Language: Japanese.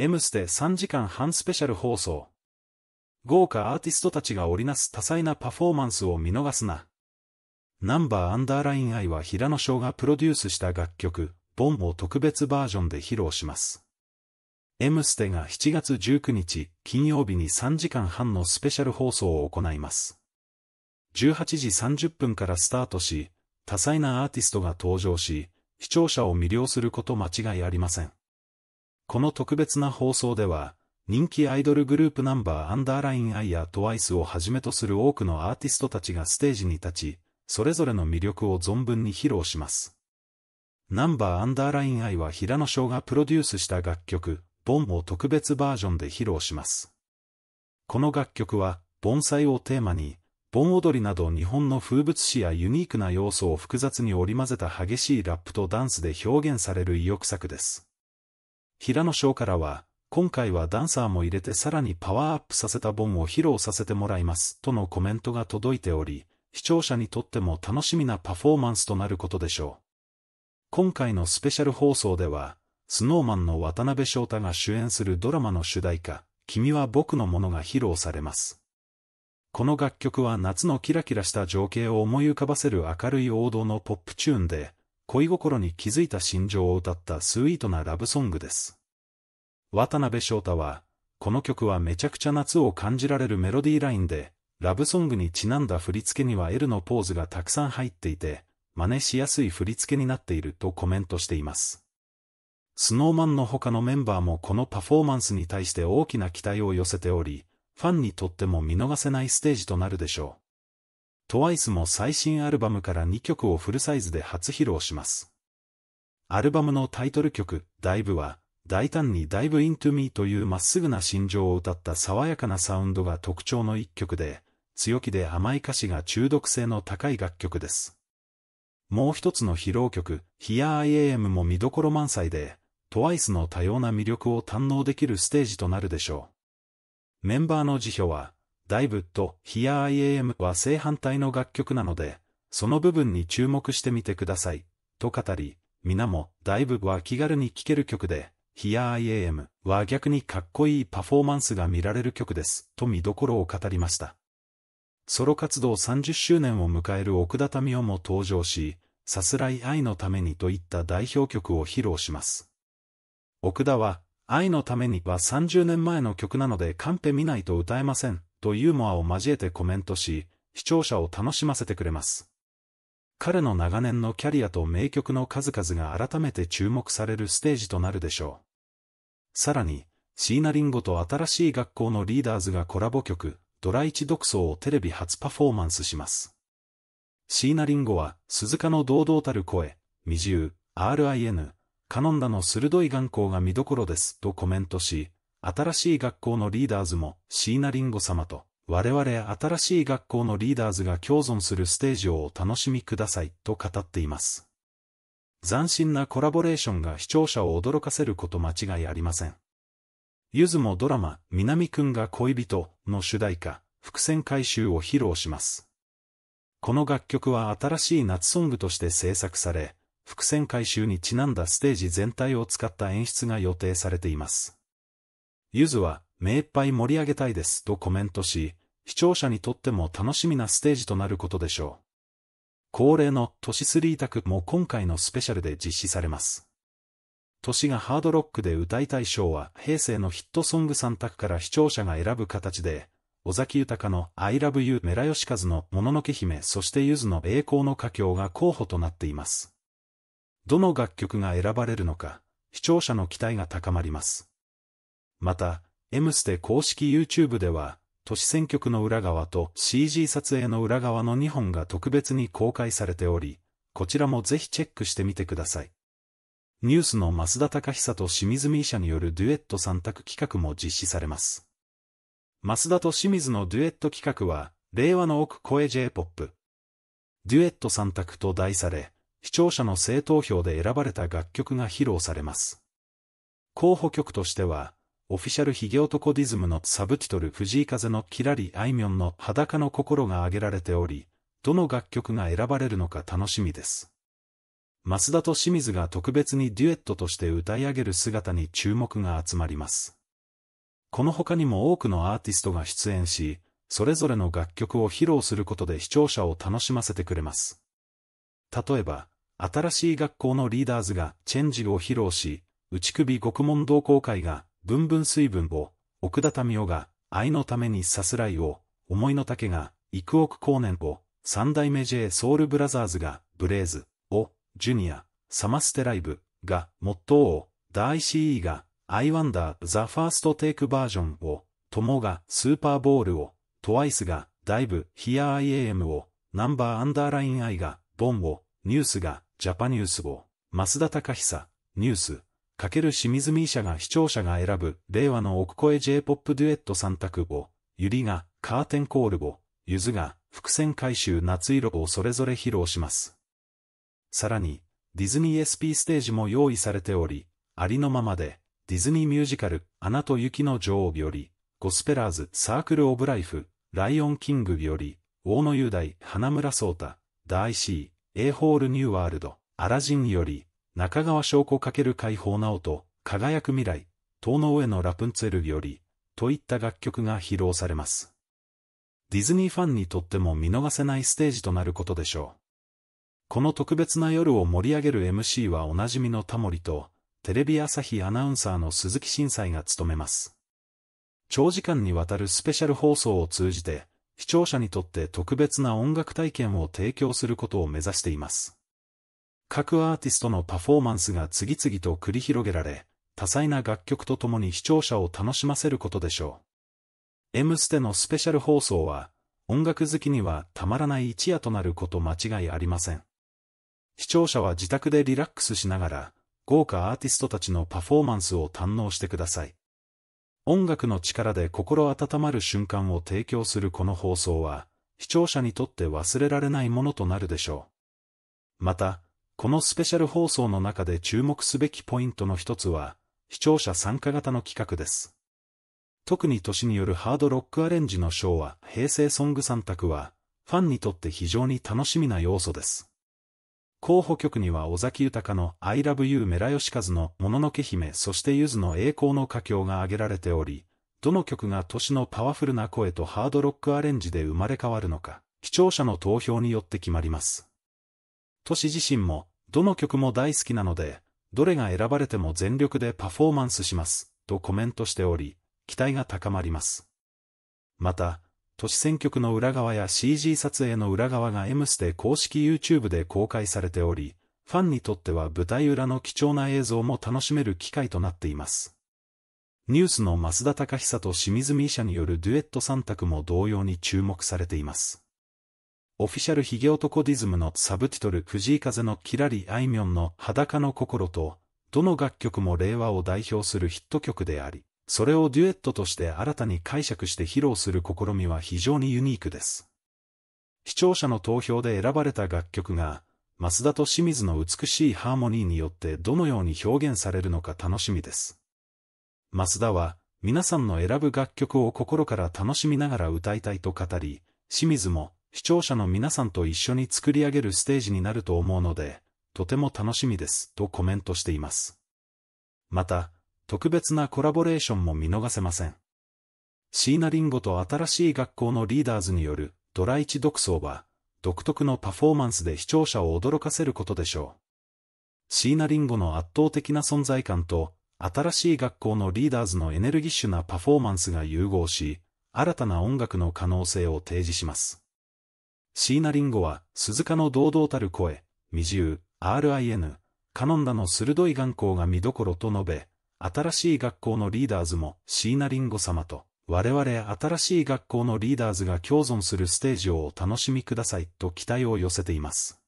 M ステ3時間半スペシャル放送。豪華アーティストたちが織りなす多彩なパフォーマンスを見逃すな。ナンバーアンダーライン愛は平野翔がプロデュースした楽曲、ボンを特別バージョンで披露します。M ステが7月19日、金曜日に3時間半のスペシャル放送を行います。18時30分からスタートし、多彩なアーティストが登場し、視聴者を魅了すること間違いありません。この特別な放送では、人気アイドルグループナンバーアンダーラインアイやトワイスをはじめとする多くのアーティストたちがステージに立ち、それぞれの魅力を存分に披露します。ナンバーアンダーラインアイは平野翔がプロデュースした楽曲、ボンを特別バージョンで披露します。この楽曲は、盆栽をテーマに、盆踊りなど日本の風物詩やユニークな要素を複雑に織り交ぜた激しいラップとダンスで表現される意欲作です。平野翔からは、今回はダンサーも入れてさらにパワーアップさせた本を披露させてもらいます、とのコメントが届いており、視聴者にとっても楽しみなパフォーマンスとなることでしょう。今回のスペシャル放送では、スノーマンの渡辺翔太が主演するドラマの主題歌、君は僕のものが披露されます。この楽曲は夏のキラキラした情景を思い浮かばせる明るい王道のポップチューンで、恋心に気づいた心情を歌ったスイートなラブソングです。渡辺翔太は、この曲はめちゃくちゃ夏を感じられるメロディーラインで、ラブソングにちなんだ振り付けには L のポーズがたくさん入っていて、真似しやすい振り付けになっているとコメントしています。スノーマンの他のメンバーもこのパフォーマンスに対して大きな期待を寄せており、ファンにとっても見逃せないステージとなるでしょう。TWICE も最新アルバムから2曲をフルサイズで初披露します。アルバムのタイトル曲、ダイブは、大胆にダイブイントゥミーというまっすぐな心情を歌った爽やかなサウンドが特徴の一曲で、強気で甘い歌詞が中毒性の高い楽曲です。もう一つの披露曲、Here I Am も見どころ満載で、TWICE の多様な魅力を堪能できるステージとなるでしょう。メンバーの辞表は、ダイブと Here.im は正反対の楽曲なので、その部分に注目してみてください。と語り、皆もダイブは気軽に聴ける曲で、Here.im は逆にかっこいいパフォーマンスが見られる曲です、と見どころを語りました。ソロ活動30周年を迎える奥田民生も登場し、さすらい愛のためにといった代表曲を披露します。奥田は、愛のためには30年前の曲なのでカンペ見ないと歌えません、とユーモアを交えてコメントし、視聴者を楽しませてくれます。彼の長年のキャリアと名曲の数々が改めて注目されるステージとなるでしょう。さらに、椎名林檎と新しい学校のリーダーズがコラボ曲、ドライチ独奏をテレビ初パフォーマンスします。椎名林檎は、鈴鹿の堂々たる声、未自由、RIN、カノンダの鋭い眼光が見どころですとコメントし、新しい学校のリーダーズも、椎名林檎様と、我々新しい学校のリーダーズが共存するステージをお楽しみください、と語っています。斬新なコラボレーションが視聴者を驚かせること間違いありません。ゆずもドラマ、南くんが恋人の主題歌、伏線回収を披露します。この楽曲は新しい夏ソングとして制作され、伏線回収にちなんだステージ全体を使った演出が予定されています。ゆずは、目いっぱい盛り上げたいですとコメントし、視聴者にとっても楽しみなステージとなることでしょう。恒例の都市3択も今回のスペシャルで実施されます。都市がハードロックで歌いたい賞は平成のヒットソング3択から視聴者が選ぶ形で、尾崎豊の I love you メラヨシカズのもののけ姫そしてゆずの栄光の佳境が候補となっています。どの楽曲が選ばれるのか、視聴者の期待が高まります。また、M ステ公式 YouTube では、都市選挙区の裏側と CG 撮影の裏側の2本が特別に公開されており、こちらもぜひチェックしてみてください。ニュースの増田隆久と清水美医者によるデュエット3択企画も実施されます。増田と清水のデュエット企画は、令和の奥声 J-POP。デュエット3択と題され、視聴者の正投票で選ばれた楽曲が披露されます。候補曲としては、オフィシャルヒゲ男ディズムのサブティトル藤井風のキラリあいみょんの裸の心が挙げられており、どの楽曲が選ばれるのか楽しみです。増田と清水が特別にデュエットとして歌い上げる姿に注目が集まります。この他にも多くのアーティストが出演し、それぞれの楽曲を披露することで視聴者を楽しませてくれます。例えば、新しい学校のリーダーズがチェンジを披露し、内首獄門同好会がぶんぶん水分を、奥田民夫が、愛のためにさすらいを、思いの丈が、幾億光年を、三代目 J ソウルブラザーズが、ブレイズ、を、ジュニア、サマステライブ、が、モットーを、ダイ CE が、アイワンダー、ザファーストテイクバージョンを、友が、スーパーボールを、トワイスが、ダイブ、h ア r e I エムを、ナンバーアンダーラインアイが、ボンを、ニュースが、ジャパニュースを、増田隆久、ニュース、かける清水美社が視聴者が選ぶ、令和の奥声 J-POP デュエット3択を、ゆりが、カーテンコールを、ゆずが、伏線回収夏色をそれぞれ披露します。さらに、ディズニー SP ステージも用意されており、ありのままで、ディズニーミュージカル、アナと雪の女王より、ゴスペラーズ、サークルオブライフ、ライオンキングより、大野雄大、花村聡太、大 C、イー、A ホールニューワールド、アラジンより、中川証拠×解放なおと、輝く未来、遠の上のラプンツェルより、といった楽曲が披露されます。ディズニーファンにとっても見逃せないステージとなることでしょう。この特別な夜を盛り上げる MC はおなじみのタモリと、テレビ朝日アナウンサーの鈴木震災が務めます。長時間にわたるスペシャル放送を通じて、視聴者にとって特別な音楽体験を提供することを目指しています。各アーティストのパフォーマンスが次々と繰り広げられ、多彩な楽曲とともに視聴者を楽しませることでしょう。M ステのスペシャル放送は、音楽好きにはたまらない一夜となること間違いありません。視聴者は自宅でリラックスしながら、豪華アーティストたちのパフォーマンスを堪能してください。音楽の力で心温まる瞬間を提供するこの放送は、視聴者にとって忘れられないものとなるでしょう。また、このスペシャル放送の中で注目すべきポイントの一つは、視聴者参加型の企画です。特に年によるハードロックアレンジのショーは、平成ソング3択は、ファンにとって非常に楽しみな要素です。候補曲には尾崎豊の I love you メラヨシカズのもののけ姫そしてゆずの栄光の歌境が挙げられており、どの曲が年のパワフルな声とハードロックアレンジで生まれ変わるのか、視聴者の投票によって決まります。都市自身も、どの曲も大好きなので、どれが選ばれても全力でパフォーマンスします、とコメントしており、期待が高まります。また、都市選曲の裏側や CG 撮影の裏側が M ステ公式 YouTube で公開されており、ファンにとっては舞台裏の貴重な映像も楽しめる機会となっています。ニュースの増田隆久と清水美医者によるデュエット3択も同様に注目されています。オフィシャルヒゲ男ディズムのサブティトル藤井風のキラリあいみょんの裸の心と、どの楽曲も令和を代表するヒット曲であり、それをデュエットとして新たに解釈して披露する試みは非常にユニークです。視聴者の投票で選ばれた楽曲が、増田と清水の美しいハーモニーによってどのように表現されるのか楽しみです。増田は、皆さんの選ぶ楽曲を心から楽しみながら歌いたいと語り、清水も、視聴者の皆さんと一緒に作り上げるステージになると思うので、とても楽しみです、とコメントしています。また、特別なコラボレーションも見逃せません。シーナリンゴと新しい学校のリーダーズによるドライチ独奏は、独特のパフォーマンスで視聴者を驚かせることでしょう。シーナリンゴの圧倒的な存在感と、新しい学校のリーダーズのエネルギッシュなパフォーマンスが融合し、新たな音楽の可能性を提示します。椎名林檎は、鈴鹿の堂々たる声、未獣、RIN、カノンダの鋭い眼光が見どころと述べ、新しい学校のリーダーズも椎名林檎様と、我々新しい学校のリーダーズが共存するステージをお楽しみくださいと期待を寄せています。